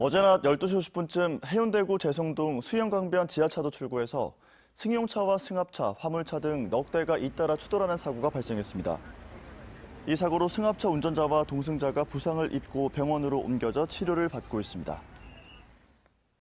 어제 낮 12시 50분쯤 해운대구 재성동 수영강변 지하차도 출구에서 승용차와 승합차, 화물차 등 넉 대가 잇따라 추돌하는 사고가 발생했습니다. 이 사고로 승합차 운전자와 동승자가 부상을 입고 병원으로 옮겨져 치료를 받고 있습니다.